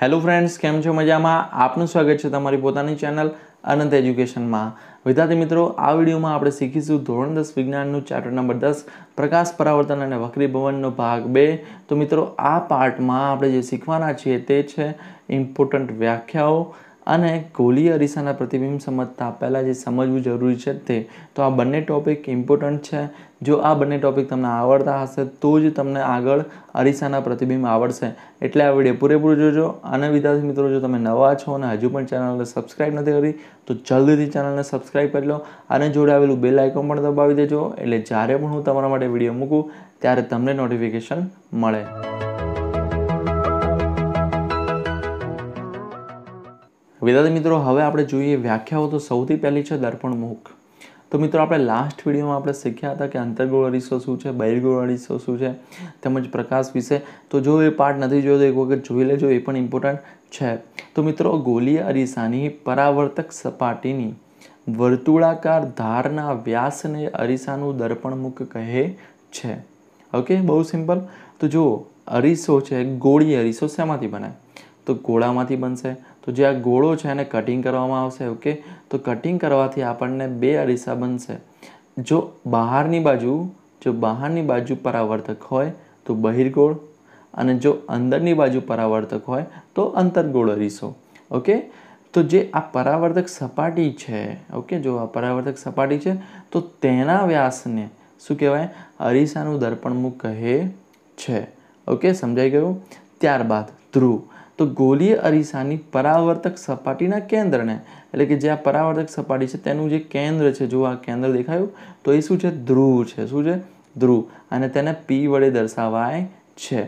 hello friends કેમ છો મજામાં આપનું સ્વાગત છે તમારી પોતાની ચેનલ અનંત એજ્યુકેશનમાં વિદ્યાર્થી મિત્રો આ વિડીયોમાં આપણે શીખીશું ધોરણ દસ વિજ્ઞાનનું ચાર્ટર નંબર દસ પ્રકાશ પરાવર્તન અને વક્રી ભવનનો ભાગ બે તો મિત્રો આ પાર્ટમાં આપણે જે શીખવાના છીએ તે છે ઇમ્પોર્ટન્ટ વ્યાખ્યાઓ અને ગોલીય અરીસાના પ્રતિબિંબ સમજતા પહેલાં જે સમજવું જરૂરી છે તે તો આ બંને ટૉપિક ઇમ્પોર્ટન્ટ છે જો આ બંને ટૉપિક તમને આવડતા હશે તો જ તમને આગળ અરીસાના પ્રતિબિંબ આવડશે એટલે આ વિડીયો પૂરેપૂરો જોજો અને વિદ્યાર્થી મિત્રો જો તમે નવા છો અને હજુ પણ ચેનલને સબસ્ક્રાઈબ નથી કરી તો જલ્દીથી ચેનલને સબસ્ક્રાઈબ કરી લો અને જોડે આવેલું બેલ આઇકોન પણ દબાવી દેજો એટલે જ્યારે પણ હું તમારા માટે વિડીયો મૂકું ત્યારે તમને નોટિફિકેશન મળે વિદ્યાર્થી મિત્રો હવે આપણે જોઈએ વ્યાખ્યાઓ તો સૌથી પહેલી છે દર્પણમુખ તો મિત્રો આપણે લાસ્ટ વિડીયોમાં આપણે શીખ્યા હતા કે અંતર્ગોળ અરીસો શું છે બહિર્ગોળ અરીસો શું છે તેમજ પ્રકાશ વિશે તો જો એ પાર્ટ નથી જોયો તો એક વખત જોઈ લેજો એ પણ ઇમ્પોર્ટન્ટ છે તો મિત્રો ગોલીય અરીસાની પરાવર્તક સપાટીની વર્તુળાકાર ધારના વ્યાસને અરીસાનું દર્પણમુખ કહે છે ઓકે બહુ સિમ્પલ તો જુઓ અરીસો છે ગોળી અરીસો શેમાંથી બને તો ગોળામાંથી બનશે તો જે આ ગોળો છે એને કટિંગ કરવામાં આવશે ઓકે તો કટિંગ કરવાથી આપણને બે અરીસા બનશે જો બહારની બાજુ જો બહારની બાજુ પરાવર્તક હોય તો બહિર્ગોળ અને જો અંદરની બાજુ પરાવર્તક હોય તો અંતરગોળ અરીસો ઓકે તો જે આ પરાવર્તક સપાટી છે ઓકે જો આ પરાવર્તક સપાટી છે તો તેના વ્યાસને શું કહેવાય અરીસાનું દર્પણમુખ કહે છે ઓકે સમજાઈ ગયું ત્યારબાદ ધ્રુવ તો ગોલીય અરીસાની પરાવર્તક સપાટીના કેન્દ્રને એટલે કે જે આ પરાવર્તક સપાટી છે તેનું જે કેન્દ્ર છે જો આ કેન્દ્ર દેખાયું તો એ શું છે ધ્રુવ છે શું છે ધ્રુવ અને તેને પી વડે દર્શાવાય છે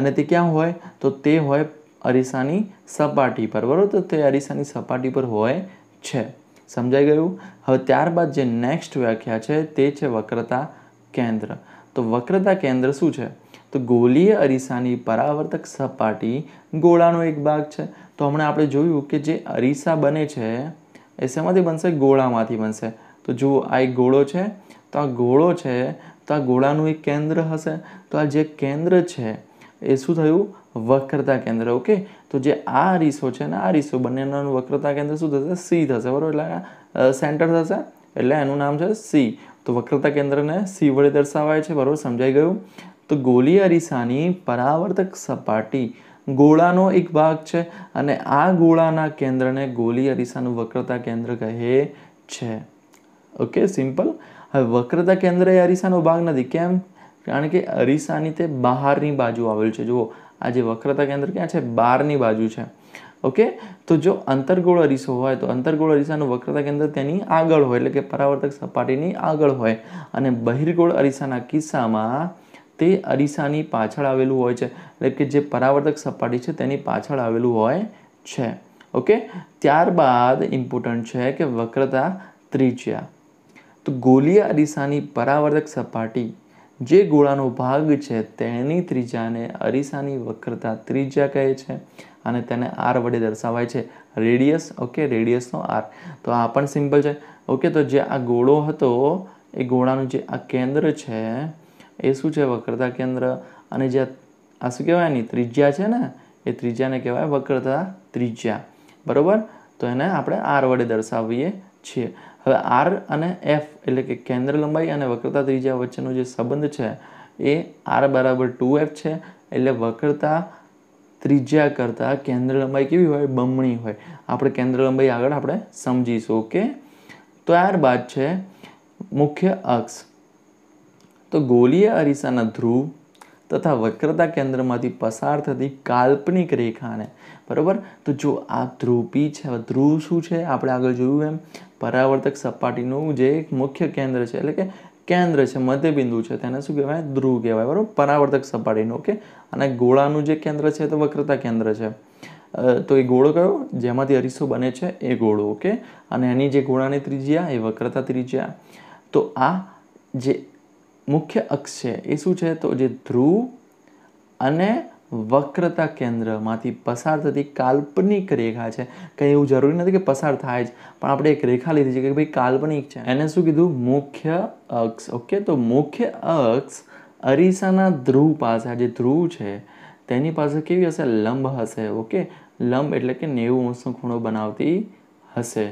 અને તે ક્યાં હોય તો તે હોય અરીસાની સપાટી પર બરાબર તો તે અરીસાની સપાટી પર હોય છે સમજાઈ ગયું હવે ત્યારબાદ જે નેક્સ્ટ વ્યાખ્યા છે તે છે વક્રતા કેન્દ્ર તો વક્રતા કેન્દ્ર શું છે તો ગોલીય અરીસાની પરાવર્તક સપાટી ગોળાનો એક ભાગ છે તો હમણાં આપણે જોયું કે જે અરીસા બને છે એ શેમાંથી બનશે ગોળામાંથી બનશે તો જુઓ આ એક ગોળો છે તો આ ગોળો છે તો આ ગોળાનું એક કેન્દ્ર હશે તો આ જે કેન્દ્ર છે એ શું થયું વક્રતા કેન્દ્ર ઓકે તો જે આ રીસો છે ને આ રીસો બંનેના વક્રતા કેન્દ્ર શું થશે સી થશે બરાબર એટલે સેન્ટર થશે એટલે એનું નામ છે સી તો વક્રતા કેન્દ્રને સી વડે દર્શાવાય છે બરાબર સમજાઈ ગયું તો ગોલી અરીસાની પરાવર્તક સપાટી ગોળાનો એક ભાગ છે અને આ ગોળાના કેન્દ્રને ગોલી અરીસાનું વક્રતા કેન્દ્ર કહે છે ઓકે સિમ્પલ હવે વક્રતા કેન્દ્ર એ અરીસાનો ભાગ નથી કેમ કારણ કે અરીસાની તે બહારની બાજુ આવેલ છે જુઓ આ જે વક્રતા કેન્દ્ર ક્યાં છે બહારની બાજુ છે ઓકે તો જો અંતરગોળ અરીસો હોય તો અંતરગોળ અરીસાનું વક્રતા કેન્દ્ર તેની આગળ હોય એટલે કે પરાવર્તક સપાટીની આગળ હોય અને બહિર્ગોળ અરીસાના કિસ્સામાં તે અરીસાની પાછળ આવેલું હોય છે એટલે કે જે પરાવર્તક સપાટી છે તેની પાછળ આવેલું હોય છે ઓકે ત્યારબાદ ઇમ્પોર્ટન્ટ છે કે વક્રતા ત્રિજ્યા તો ગોલીય અરીસાની પરાવર્તક સપાટી જે ગોળાનો ભાગ છે તેની ત્રિજ્યાને અરીસાની વક્રતા ત્રિજ્યા કહે છે અને તેને આર વડે દર્શાવાય છે રેડિયસ ઓકે રેડિયસનો આર તો આ પણ સિમ્પલ છે ઓકે તો જે આ ગોળો હતો એ ગોળાનું જે આ કેન્દ્ર છે એ શું છે વક્રતા કેન્દ્ર અને જે આ શું કહેવાય એની ત્રિજ્યા છે ને એ ત્રિજ્યાને કહેવાય વક્રતા ત્રિજ્યા બરાબર તો એને આપણે આર વડે દર્શાવીએ છીએ હવે આર અને એફ એટલે કે કેન્દ્ર લંબાઈ અને વક્રતા ત્રિજ્યા વચ્ચેનો જે સંબંધ છે એ આર બરાબર ટુ એફ છે એટલે વક્રતા ત્રિજ્યા કરતાં કેન્દ્ર લંબાઈ કેવી હોય બમણી હોય આપણે કેન્દ્ર લંબાઈ આગળ આપણે સમજીશું ઓકે ત્યારબાદ છે મુખ્ય અક્ષ તો ગોલીય અરીસાના ધ્રુવ તથા વક્રતા કેન્દ્રમાંથી પસાર થતી કાલ્પનિક રેખાને બરાબર તો જો આ ધ્રુવી છે ધ્રુવ શું છે આપણે આગળ જોયું એમ પરાવર્તક સપાટીનું જે એક મુખ્ય કેન્દ્ર છે એટલે કે કેન્દ્ર છે મધ્યબિંદુ છે તેને શું કહેવાય ધ્રુવ કહેવાય બરાબર પરાવર્તક સપાટીનું ઓકે અને ગોળાનું જે કેન્દ્ર છે તે વક્રતા કેન્દ્ર છે તો એ ગોળો કયો જેમાંથી અરીસો બને છે એ ગોળો ઓકે અને એની જે ગોળાની ત્રિજ્યા એ વક્રતા ત્રિજ્યા તો આ જે મુખ્ય અક્ષ છે એ શું છે તો જે ધ્રુવ અને વક્રતા કેન્દ્રમાંથી પસાર થતી કાલ્પનિક રેખા છે કંઈ એવું જરૂરી નથી કે પસાર થાય જ પણ આપણે એક રેખા લીધી છે કે ભાઈ કાલ્પનિક છે એને શું કીધું મુખ્ય અક્ષ ઓકે તો મુખ્ય અક્ષ અરીસાના ધ્રુવ પાસે જે ધ્રુવ છે તેની પાસે કેવી હશે લંબ હશે ઓકે લંબ એટલે કે નેવું અંશનો ખૂણો બનાવતી હશે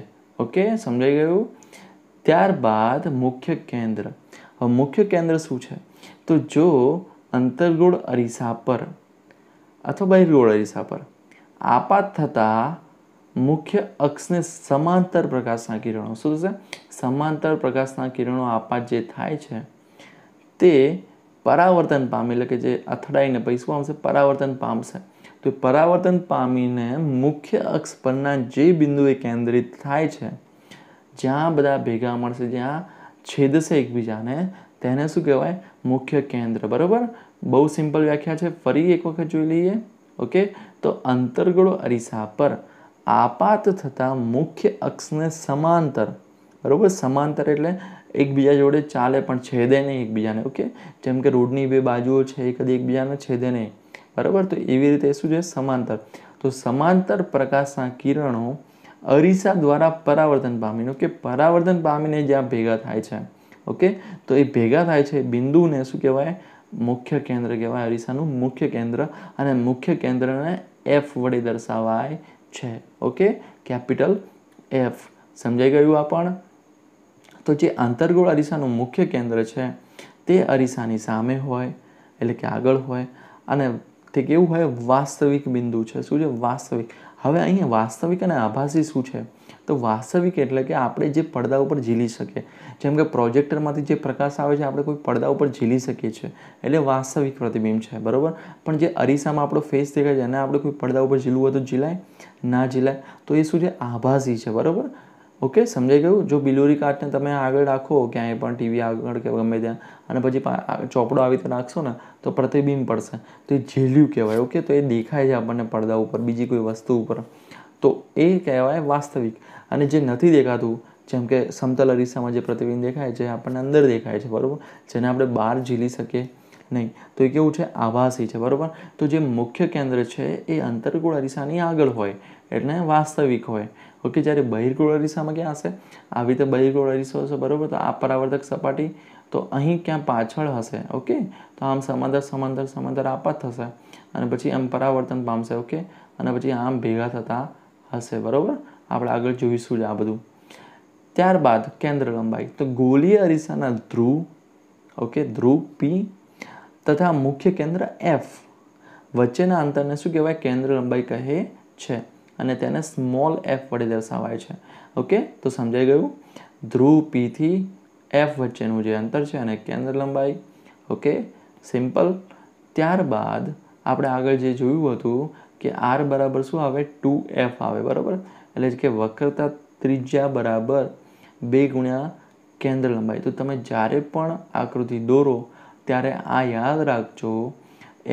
ઓકે સમજાઈ ગયું ત્યારબાદ મુખ્ય કેન્દ્ર મુખ્ય કેન્દ્ર શું છે તો જો અંતર્ગોળ અરીસા પર અથવા બહિર્ગોળ અરીસા પર આપાત થતાં મુખ્ય અક્ષને સમાંતર પ્રકાશના કિરણો શું થશે સમાંતર પ્રકાશના કિરણો આપાત જે થાય છે તે પરાવર્તન પામે એટલે કે જે અથડાઈને પૈસું પામશે પરાવર્તન પામશે તો પરાવર્તન પામીને મુખ્ય અક્ષ પરના જે બિંદુએ કેન્દ્રિત થાય છે જ્યાં બધા ભેગા મળશે જ્યાં છેદશે એકબીજાને તેને શું કહેવાય મુખ્ય કેન્દ્ર બરાબર બહુ સિમ્પલ વ્યાખ્યા છે ફરી એક વખત જોઈ લઈએ ઓકે તો અંતર્ગળો અરીસા પર આપાત થતા મુખ્ય અક્ષને સમાંતર બરાબર સમાંતર એટલે એકબીજા જોડે ચાલે પણ છેદે નહીં એકબીજાને ઓકે જેમ કે રોડની બે બાજુઓ છે એ કદી એકબીજાને છેદે નહીં બરાબર તો એવી રીતે શું છે સમાંતર તો સમાંતર પ્રકાશના કિરણો અરીસા દ્વારા પરાવર્તન પામીને કે પરાવર્તન પામીને જ્યાં ભેગા થાય છે ઓકે તો એ ભેગા થાય છે બિંદુને શું કહેવાય મુખ્ય કેન્દ્ર કહેવાય અરીસાનું મુખ્ય કેન્દ્ર અને મુખ્ય કેન્દ્રને એફ વડે દર્શાવાય છે ઓકે કેપિટલ એફ સમજાઈ ગયું આ પણ તો જે આંતરગોળ અરીસાનું મુખ્ય કેન્દ્ર છે તે અરીસાની સામે હોય એટલે કે આગળ હોય અને તે કેવું હોય વાસ્તવિક બિંદુ છે શું છે વાસ્તવિક હવે અહીંયા વાસ્તવિક અને આભાસી શું છે તો વાસ્તવિક એટલે કે આપણે જે પડદા ઉપર ઝીલી શકીએ જેમ કે પ્રોજેક્ટરમાંથી જે પ્રકાશ આવે છે આપણે કોઈ પડદા ઉપર ઝીલી શકીએ છીએ એટલે વાસ્તવિક પ્રતિબિંબ છે બરાબર પણ જે અરીસામાં આપણો ફેસ દેખાય છે એને આપણે કોઈ પડદા ઉપર ઝીલવું હોય તો ઝીલાય ના ઝીલાય તો એ શું છે આભાસી છે બરાબર ઓકે સમજાઈ ગયું જો બિલોરી કાચને તમે આગળ રાખો ક્યાંય પણ ટીવી આગળ કે ગમે ત્યાં અને પછી ચોપડો આવી રીતે રાખશો ને તો પ્રતિબિંબ પડશે તો એ ઝીલ્યું કહેવાય ઓકે તો એ દેખાય છે આપણને પડદા ઉપર બીજી કોઈ વસ્તુ ઉપર તો એ કહેવાય વાસ્તવિક અને જે નથી દેખાતું જેમ કે સમતલ અરીસામાં જે પ્રતિબિંબ દેખાય છે આપણને અંદર દેખાય છે બરાબર જેને આપણે બહાર ઝીલી શકીએ નહીં તો એ કેવું છે આભાસી છે બરાબર તો જે મુખ્ય કેન્દ્ર છે એ અંતરગોળ અરીસાની આગળ હોય એટલે વાસ્તવિક હોય ઓકે જ્યારે બહિર્ગોળ અરીસામાં ક્યાં હશે આવી રીતે બહિર્ગોળ અરીસો હશે બરાબર તો આ પરાવર્તક સપાટી તો અહીં ક્યાં પાછળ હશે ઓકે તો આમ સમાંતર સમાંતર સમાંતર આપાત થશે અને પછી આમ પરાવર્તન પામશે ઓકે અને પછી આમ ભેગા થતા હશે બરાબર આપણે આગળ જોઈશું જ આ બધું ત્યારબાદ કેન્દ્ર લંબાઈ તો ગોલીય અરીસાના ધ્રુવ ઓકે ધ્રુવ પી તથા મુખ્ય કેન્દ્ર એફ વચ્ચેના અંતરને શું કહેવાય કેન્દ્ર લંબાઈ કહે છે અને તેને સ્મોલ એફ વડે દર્શાવાય છે ઓકે તો સમજાઈ ગયું ધ્રુવ પીથી એફ વચ્ચેનું જે અંતર છે અને કેન્દ્ર લંબાઈ ઓકે સિમ્પલ ત્યારબાદ આપણે આગળ જે જોયું હતું કે આર બરાબર શું આવે ટુ એફ આવે બરાબર એટલે કે વક્રતા ત્રિજ્યા બરાબર બે ગુણ્યા કેન્દ્ર લંબાઈ તો તમે જ્યારે પણ આકૃતિ દોરો ત્યારે આ યાદ રાખજો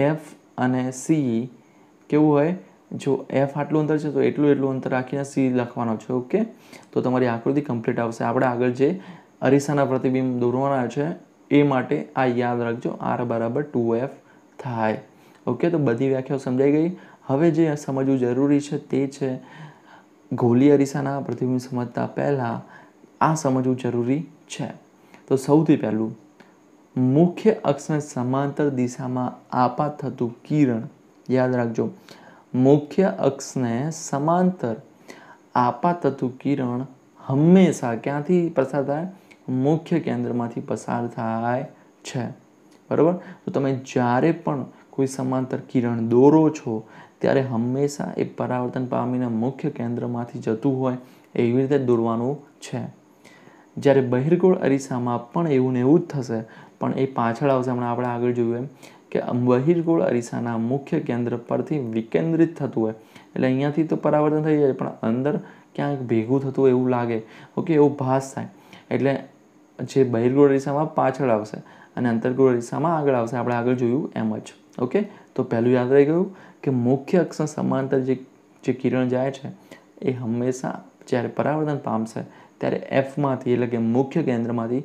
એફ અને સી કેવું હોય જો એફ આટલું અંતર છે તો એટલું એટલું અંતર રાખીને સી લખવાનો છે ઓકે તો તમારી આકૃતિ કમ્પ્લીટ આવશે આપણે આગળ જે અરીસાના પ્રતિબિંબ દોરવાના છે એ માટે આ યાદ રાખજો આર બરાબર ટુ એફ થાય ઓકે તો બધી વ્યાખ્યાઓ સમજાઈ ગઈ હવે જે સમજવું જરૂરી છે તે છે ગોલી અરીસાના પ્રતિબિંબ સમજતા પહેલાં આ સમજવું જરૂરી છે તો સૌથી પહેલું મુખ્ય અક્ષને સમાંતર દિશામાં આપાત થતું કિરણ યાદ રાખજો મુખ્ય અક્ષને સમાંતર આપાતતું કિરણ હંમેશા ક્યાંથી પસાર થાય મુખ્ય કેન્દ્રમાંથી પસાર થાય છે બરાબર તો તમે જ્યારે પણ કોઈ સમાંતર કિરણ દોરો છો ત્યારે હંમેશા એ પરાવર્તન પામીને મુખ્ય કેન્દ્રમાંથી જતું હોય એવી રીતે દોરવાનું છે જ્યારે બહિર્ગોળ અરીસામાં પણ એવું ને એવું જ થશે પણ એ પાછળ આવશે હમણાં આપણે આગળ જોયું એમ કે બહિર્ગોળ અરીસાના મુખ્ય કેન્દ્ર પરથી વિકેન્દ્રિત થતું હોય એટલે અહીંયાથી તો પરાવર્તન થઈ જાય પણ અંદર ક્યાંક ભેગું થતું હોય એવું લાગે ઓકે એવો ભાસ થાય એટલે જે બહિર્ગોળ અરીસામાં પાછળ આવશે અને અંતર્ગોળ અરીસામાં આગળ આવશે આપણે આગળ જોયું એમ જ ઓકે તો પહેલું યાદ રહી ગયું કે મુખ્ય અક્ષર સમાંતર જે જે કિરણ જાય છે એ હંમેશા જ્યારે પરાવર્તન પામશે ત્યારે એફમાંથી એટલે કે મુખ્ય કેન્દ્રમાંથી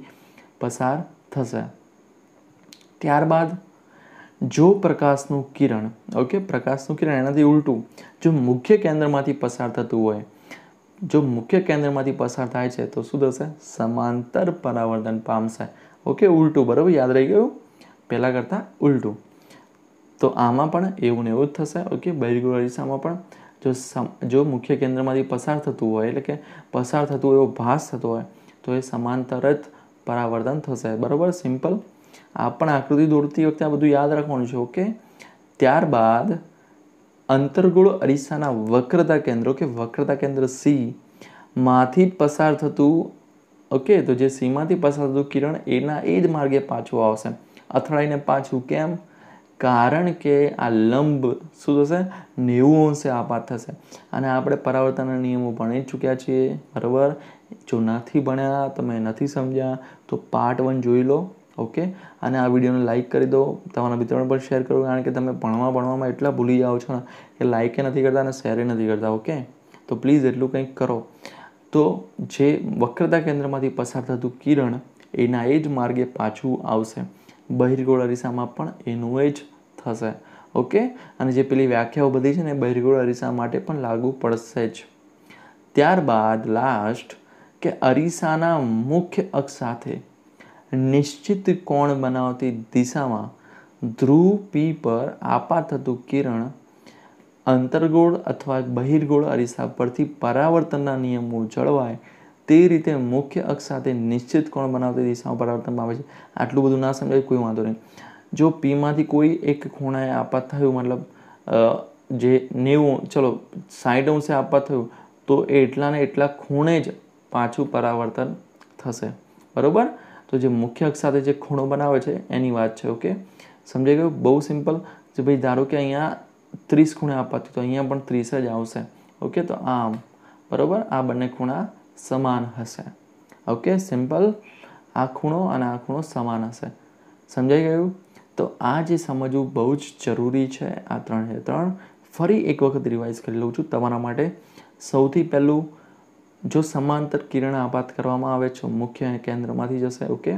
પસાર થશે ત્યારબાદ જો પ્રકાશનું કિરણ ઓકે પ્રકાશનું કિરણ એનાથી ઉલટું જો મુખ્ય કેન્દ્રમાંથી પસાર થતું હોય જો મુખ્ય કેન્દ્રમાંથી પસાર થાય છે તો શું થશે સમાંતર પરાવર્તન પામશે ઓકે ઉલટું બરાબર યાદ રહી ગયું પહેલાં કરતાં ઉલટું તો આમાં પણ એવું ને એવું જ થશે ઓકે બૈરગુળ અરીસામાં પણ જો સમ જો મુખ્ય કેન્દ્રમાંથી પસાર થતું હોય એટલે કે પસાર થતું એવો ભાસ થતો હોય તો એ સમાંતર જ પરાવર્તન થશે બરાબર સિમ્પલ આ પણ આકૃતિ દોરતી વખતે આ બધું યાદ રાખવાનું છે ઓકે ત્યારબાદ અંતર્ગોળ અરીસાના વક્રતા કેન્દ્રો કે વક્રતા કેન્દ્ર સી માંથી પસાર થતું ઓકે તો જે સીમાંથી પસાર થતું કિરણ એના એ જ માર્ગે પાછું આવશે અથડાઈને પાછું કેમ કારણ કે આ લંબ શું થશે નેવું અંશે આપાત થશે અને આપણે પરાવર્તનના નિયમો ભણી ચૂક્યા છીએ બરાબર જો નથી ભણ્યા તમે નથી સમજ્યા તો પાર્ટ વન જોઈ લો ઓકે અને આ વિડીયોને લાઇક કરી દો તમારા મિત્રોને પણ શેર કરો કારણ કે તમે ભણવા ભણવામાં એટલા ભૂલી જાઓ છો ને કે લાઇકે નથી કરતા અને શેરે નથી કરતા ઓકે તો પ્લીઝ એટલું કંઈક કરો તો જે વક્રતા કેન્દ્રમાંથી પસાર થતું કિરણ એના એ જ માર્ગે પાછું આવશે બહિર્ગોળ અરીસામાં પણ એનું એ જ થશે ઓકે અને જે પેલી વ્યાખ્યાઓ બધી છે ને બહિર્ગોળ અરીસા માટે પણ લાગુ પડશે જ ત્યારબાદ લાસ્ટ કે અરીસાના મુખ્ય અક્ષ સાથે નિશ્ચિત કોણ બનાવતી દિશામાં ધ્રુવ પી પર આપા થતું કિરણ અંતર્ગોળ અથવા બહિર્ગોળ અરીસા પરથી પરાવર્તનના નિયમો જળવાય તે રીતે મુખ્ય અક્ષ સાથે નિશ્ચિત કોણ બનાવતી દિશામાં પરાવર્તન આવે છે આટલું બધું ના સમજાય કોઈ વાંધો નહીં જો પીમાંથી કોઈ એક ખૂણાએ આપા થયું મતલબ જે નેવું ચલો સાઈડ અંશે આપવા થયું તો એ એટલાને એટલા ખૂણે જ પાછું પરાવર્તન થશે બરાબર તો જે મુખ્ય અક્ષ સાથે જે ખૂણો બનાવે છે એની વાત છે ઓકે સમજાઈ ગયું બહુ સિમ્પલ જે ભાઈ ધારો કે અહીંયા ત્રીસ ખૂણે આપાતી તો અહીંયા પણ ત્રીસ જ આવશે ઓકે તો આમ બરાબર આ બંને ખૂણા સમાન હશે ઓકે સિમ્પલ આ ખૂણો અને આ ખૂણો સમાન હશે સમજાઈ ગયું તો આ જે સમજવું બહુ જ જરૂરી છે આ ત્રણે ત્રણ ફરી એક વખત રિવાઇઝ કરી લઉં છું તમારા માટે સૌથી પહેલું જો સમાંતર કિરણ આપાત કરવામાં આવે છે મુખ્ય કેન્દ્રમાંથી જશે ઓકે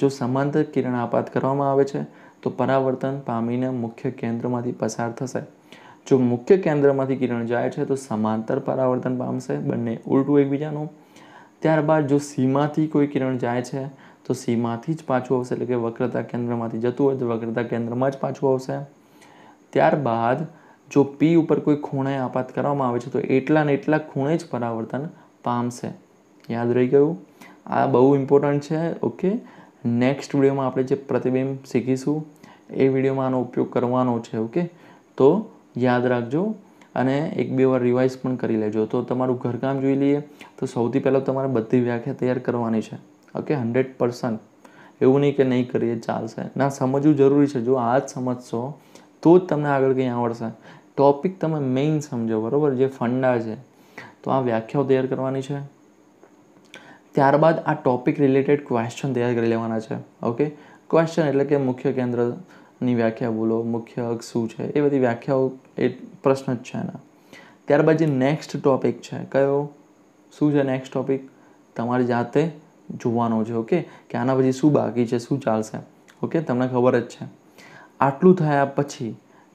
જો સમાંતર કિરણ આપાત કરવામાં આવે છે તો પરાવર્તન પામીને મુખ્ય કેન્દ્રમાંથી પસાર થશે જો મુખ્ય કેન્દ્રમાંથી કિરણ જાય છે તો સમાંતર પરાવર્તન પામશે બંને ઉલટું એકબીજાનું ત્યારબાદ જો સીમાથી કોઈ કિરણ જાય છે તો સીમાથી જ પાછું આવશે એટલે કે વક્રતા કેન્દ્રમાંથી જતું હોય તો વક્રતા કેન્દ્રમાં જ પાછું આવશે ત્યારબાદ જો પી ઉપર કોઈ ખૂણે આપાત કરવામાં આવે છે તો એટલા ને એટલા ખૂણે જ પરાવર્તન પામશે યાદ રહી ગયું આ બહુ ઇમ્પોર્ટન્ટ છે ઓકે નેક્સ્ટ વિડીયોમાં આપણે જે પ્રતિબિંબ શીખીશું એ વિડીયોમાં આનો ઉપયોગ કરવાનો છે ઓકે તો યાદ રાખજો અને એક બે વાર રિવાઇઝ પણ કરી લેજો તો તમારું ઘરકામ જોઈ લઈએ તો સૌથી પહેલાં તમારે બધી વ્યાખ્યા તૈયાર કરવાની છે ઓકે હંડ્રેડ પર્સન્ટ એવું નહીં કે નહીં કરીએ ચાલશે ના સમજવું જરૂરી છે જો આ જ સમજશો તો જ તમને આગળ કંઈ આવડશે ટોપિક તમે મેઇન સમજો બરાબર જે ફંડા છે તો આ વ્યાખ્યાઓ તૈયાર કરવાની છે ત્યારબાદ આ ટોપિક રિલેટેડ ક્વેશ્ચન તૈયાર કરી લેવાના છે ઓકે ક્વેશ્ચન એટલે કે મુખ્ય કેન્દ્રની વ્યાખ્યા બોલો મુખ્ય અક્ષ શું છે એ બધી વ્યાખ્યાઓ એ પ્રશ્ન જ છે એના ત્યારબાદ જે નેક્સ્ટ ટોપિક છે કયો શું છે નેક્સ્ટ ટોપિક તમારી જાતે જોવાનો છે ઓકે કે આના પછી શું બાકી છે શું ચાલશે ઓકે તમને ખબર જ છે આટલું થયા પછી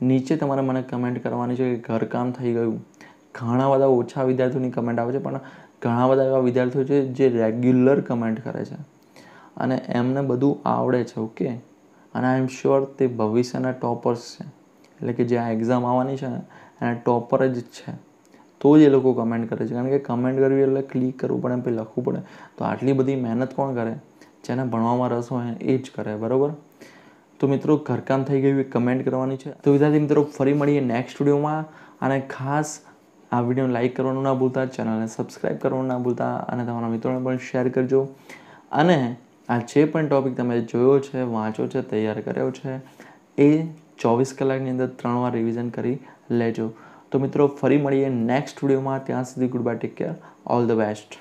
નીચે તમારે મને કમેન્ટ કરવાની છે કે ઘરકામ થઈ ગયું ઘણા બધા ઓછા વિદ્યાર્થીઓની કમેન્ટ આવે છે પણ ઘણા બધા એવા વિદ્યાર્થીઓ છે જે રેગ્યુલર કમેન્ટ કરે છે અને એમને બધું આવડે છે ઓકે અને આઈ એમ શ્યોર તે ભવિષ્યના ટોપર્સ છે એટલે કે જે આ એક્ઝામ આવવાની છે ને એના ટોપર જ છે તો જ એ લોકો કમેન્ટ કરે છે કારણ કે કમેન્ટ કરવી એટલે ક્લિક કરવું પડે પછી લખવું પડે તો આટલી બધી મહેનત કોણ કરે જેને ભણવામાં રસ હોય એ જ કરે બરાબર તો મિત્રો ઘરકામ થઈ ગયું કમેન્ટ કરવાની છે તો વિદ્યાર્થી મિત્રો ફરી મળીએ નેક્સ્ટ સ્ટુડિયોમાં અને ખાસ આ વિડીયોને લાઇક કરવાનું ના ભૂલતા ચેનલને સબસ્ક્રાઈબ કરવાનું ના ભૂલતા અને તમારા મિત્રોને પણ શેર કરજો અને આ જે પણ ટૉપિક તમે જોયો છે વાંચો છે તૈયાર કર્યો છે એ ચોવીસ કલાકની અંદર ત્રણ વાર રિવિઝન કરી લેજો તો મિત્રો ફરી મળીએ નેક્સ્ટ વિડીયોમાં ત્યાં સુધી good bye take care all the best